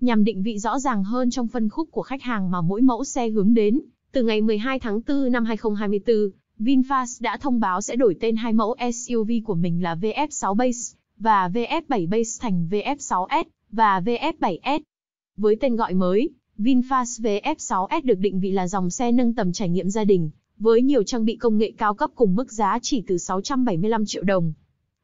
nhằm định vị rõ ràng hơn trong phân khúc của khách hàng mà mỗi mẫu xe hướng đến. Từ ngày 12 tháng 4 năm 2024, VinFast đã thông báo sẽ đổi tên hai mẫu SUV của mình là VF6 Base và VF7 Base thành VF6S và VF7S. Với tên gọi mới, VinFast VF6S được định vị là dòng xe nâng tầm trải nghiệm gia đình, với nhiều trang bị công nghệ cao cấp cùng mức giá chỉ từ 675 triệu đồng.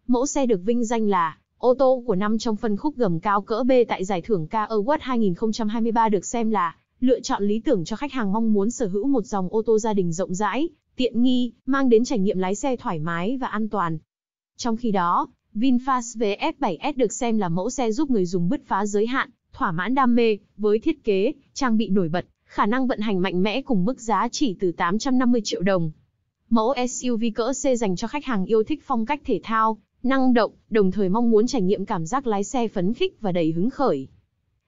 Mẫu xe được vinh danh là Ô tô của năm trong phân khúc gầm cao cỡ B tại giải thưởng Car Award 2023 được xem là lựa chọn lý tưởng cho khách hàng mong muốn sở hữu một dòng ô tô gia đình rộng rãi, tiện nghi, mang đến trải nghiệm lái xe thoải mái và an toàn. Trong khi đó, VinFast VF7S được xem là mẫu xe giúp người dùng bứt phá giới hạn, thỏa mãn đam mê, với thiết kế, trang bị nổi bật, khả năng vận hành mạnh mẽ cùng mức giá chỉ từ 850 triệu đồng. Mẫu SUV cỡ C dành cho khách hàng yêu thích phong cách thể thao, năng động, đồng thời mong muốn trải nghiệm cảm giác lái xe phấn khích và đầy hứng khởi.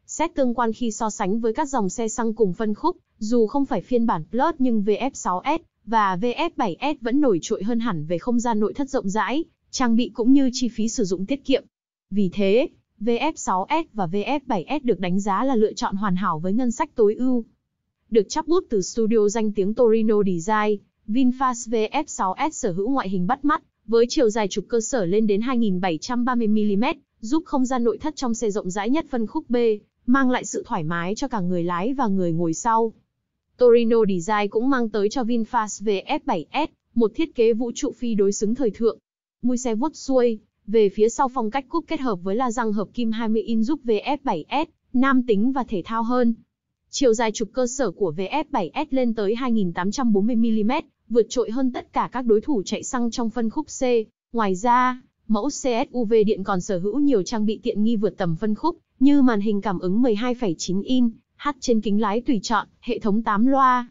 Xét tương quan khi so sánh với các dòng xe xăng cùng phân khúc, dù không phải phiên bản Plus nhưng VF6S và VF7S vẫn nổi trội hơn hẳn về không gian nội thất rộng rãi, trang bị cũng như chi phí sử dụng tiết kiệm. Vì thế, VF6S và VF7S được đánh giá là lựa chọn hoàn hảo với ngân sách tối ưu. Được chắp bút từ studio danh tiếng Torino Design, VinFast VF6S sở hữu ngoại hình bắt mắt, với chiều dài trục cơ sở lên đến 2.730mm, giúp không gian nội thất trong xe rộng rãi nhất phân khúc B, mang lại sự thoải mái cho cả người lái và người ngồi sau. Torino Design cũng mang tới cho VinFast VF7S một thiết kế vũ trụ phi đối xứng thời thượng. Mui xe vuốt xuôi, về phía sau phong cách cúp kết hợp với la răng hợp kim 20 in giúp VF7S nam tính và thể thao hơn. Chiều dài trục cơ sở của VF7S lên tới 2840mm, vượt trội hơn tất cả các đối thủ chạy xăng trong phân khúc C. Ngoài ra, mẫu CSUV điện còn sở hữu nhiều trang bị tiện nghi vượt tầm phân khúc, như màn hình cảm ứng 12,9 in, hát trên kính lái tùy chọn, hệ thống 8 loa.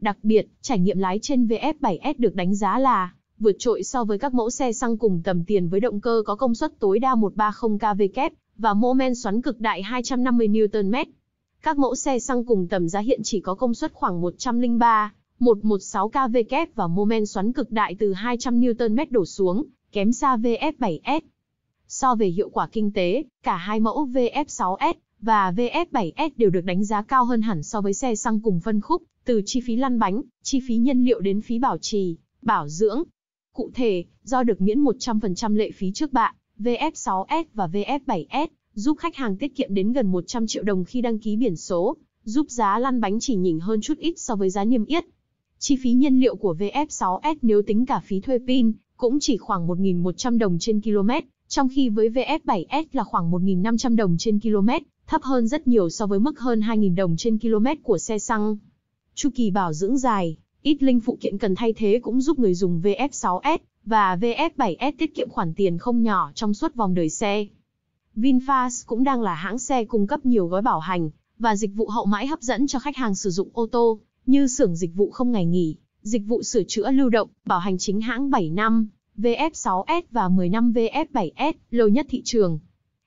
Đặc biệt, trải nghiệm lái trên VF7S được đánh giá là vượt trội so với các mẫu xe xăng cùng tầm tiền với động cơ có công suất tối đa 130 kW và mô men xoắn cực đại 250 Nm. Các mẫu xe xăng cùng tầm giá hiện chỉ có công suất khoảng 103 116kW và mô men xoắn cực đại từ 200 Nm đổ xuống, kém xa VF7S. So về hiệu quả kinh tế, cả hai mẫu VF6S và VF7S đều được đánh giá cao hơn hẳn so với xe xăng cùng phân khúc, từ chi phí lăn bánh, chi phí nhiên liệu đến phí bảo trì, bảo dưỡng. Cụ thể, do được miễn 100% lệ phí trước bạ, VF6S và VF7S giúp khách hàng tiết kiệm đến gần 100 triệu đồng khi đăng ký biển số, giúp giá lăn bánh chỉ nhỉnh hơn chút ít so với giá niêm yết. Chi phí nhiên liệu của VF6S nếu tính cả phí thuê pin, cũng chỉ khoảng 1.100 đồng trên km, trong khi với VF7S là khoảng 1.500 đồng trên km, thấp hơn rất nhiều so với mức hơn 2.000 đồng trên km của xe xăng. Chu kỳ bảo dưỡng dài, ít linh phụ kiện cần thay thế cũng giúp người dùng VF6S và VF7S tiết kiệm khoản tiền không nhỏ trong suốt vòng đời xe. VinFast cũng đang là hãng xe cung cấp nhiều gói bảo hành và dịch vụ hậu mãi hấp dẫn cho khách hàng sử dụng ô tô như xưởng dịch vụ không ngày nghỉ, dịch vụ sửa chữa lưu động, bảo hành chính hãng 7 năm, VF6S và 10 năm VF7S, lâu nhất thị trường.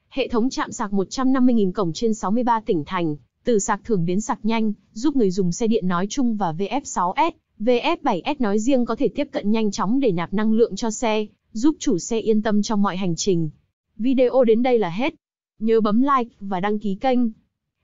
Hệ thống chạm sạc 150.000 cổng trên 63 tỉnh thành, từ sạc thường đến sạc nhanh, giúp người dùng xe điện nói chung và VF6S, VF7S nói riêng có thể tiếp cận nhanh chóng để nạp năng lượng cho xe, giúp chủ xe yên tâm trong mọi hành trình. Video đến đây là hết. Nhớ bấm like và đăng ký kênh